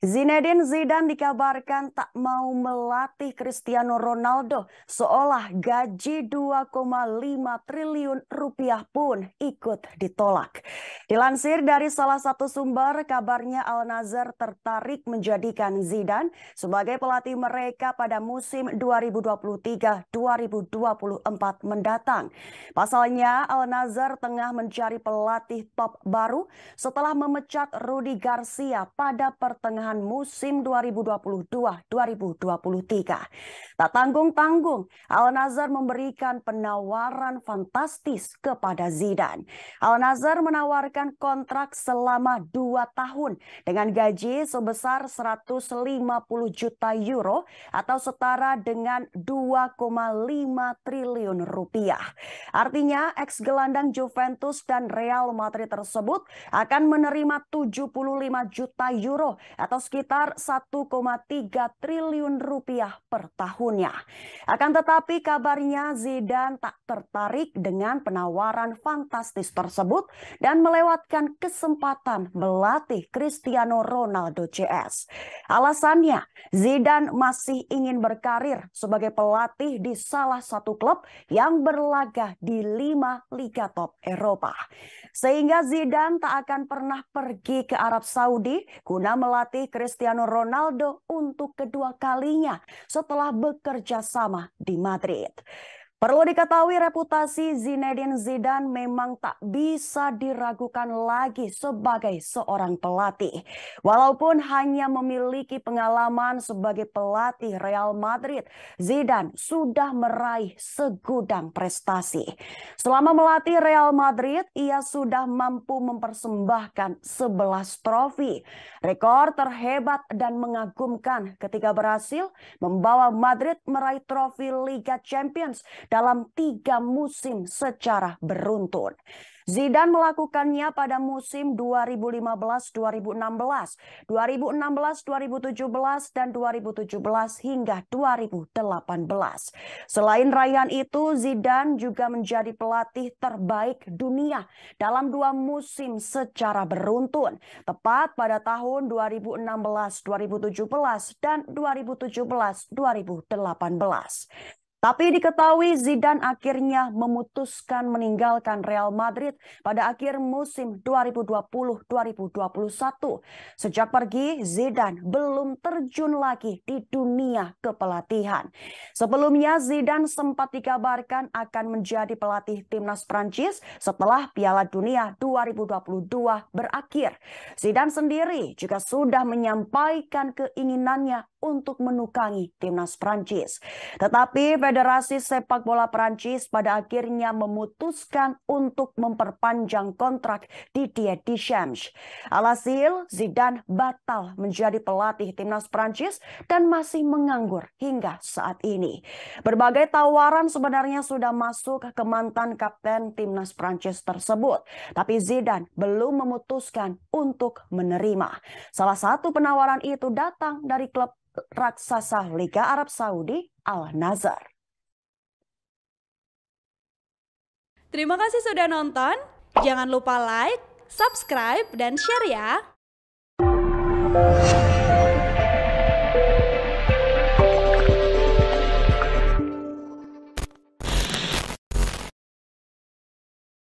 Zinedine Zidane dikabarkan tak mau melatih Cristiano Ronaldo seolah gaji 2,5 triliun rupiah pun ikut ditolak. Dilansir dari salah satu sumber, kabarnya Al Nazar tertarik menjadikan Zidane sebagai pelatih mereka pada musim 2023-2024 mendatang. Pasalnya, Al Nazar tengah mencari pelatih top baru setelah memecat Rudi Garcia pada pertengahan pertengahan musim 2022-2023. Tak tanggung-tanggung, Al-Nazar memberikan penawaran fantastis kepada Zidane. Al-Nazar menawarkan kontrak selama dua tahun dengan gaji sebesar 150 juta euro atau setara dengan 2,5 triliun rupiah. Artinya, ex gelandang Juventus dan Real Madrid tersebut akan menerima 75 juta euro atau sekitar 1,3 triliun rupiah per tahunnya. Akan tetapi kabarnya Zidane tak tertarik dengan penawaran fantastis tersebut dan melewatkan kesempatan melatih Cristiano Ronaldo CS. Alasannya, Zidane masih ingin berkarir sebagai pelatih di salah satu klub yang berlaga di lima liga top Eropa. Sehingga Zidane tak akan pernah pergi ke Arab Saudi guna melatih Cristiano Ronaldo untuk kedua kalinya setelah bekerja sama di Madrid. Perlu diketahui reputasi Zinedine Zidane memang tak bisa diragukan lagi sebagai seorang pelatih. Walaupun hanya memiliki pengalaman sebagai pelatih Real Madrid, Zidane sudah meraih segudang prestasi. Selama melatih Real Madrid, ia sudah mampu mempersembahkan 11 trofi. Rekor terhebat dan mengagumkan ketika berhasil membawa Madrid meraih trofi Liga Champions dalam tiga musim secara beruntun. Zidane melakukannya pada musim 2015-2016, 2016-2017, dan 2017 hingga 2018. Selain raihan itu, Zidane juga menjadi pelatih terbaik dunia dalam dua musim secara beruntun, tepat pada tahun 2016-2017 dan 2017-2018. Tapi diketahui Zidane akhirnya memutuskan meninggalkan Real Madrid pada akhir musim 2020-2021. Sejak pergi, Zidane belum terjun lagi di dunia kepelatihan. Sebelumnya Zidane sempat dikabarkan akan menjadi pelatih timnas Prancis setelah Piala Dunia 2022 berakhir. Zidane sendiri juga sudah menyampaikan keinginannya untuk menukangi timnas Prancis. Tetapi Federasi Sepak Bola Prancis pada akhirnya memutuskan untuk memperpanjang kontrak Didier Deschamps. Alhasil, Zidane batal menjadi pelatih timnas Prancis dan masih menganggur hingga saat ini. Berbagai tawaran sebenarnya sudah masuk ke mantan kapten timnas Prancis tersebut, tapi Zidane belum memutuskan untuk menerima. Salah satu penawaran itu datang dari klub raksasa Liga Arab Saudi Al-Nazar. Terima kasih sudah nonton. Jangan lupa like, subscribe, dan share ya.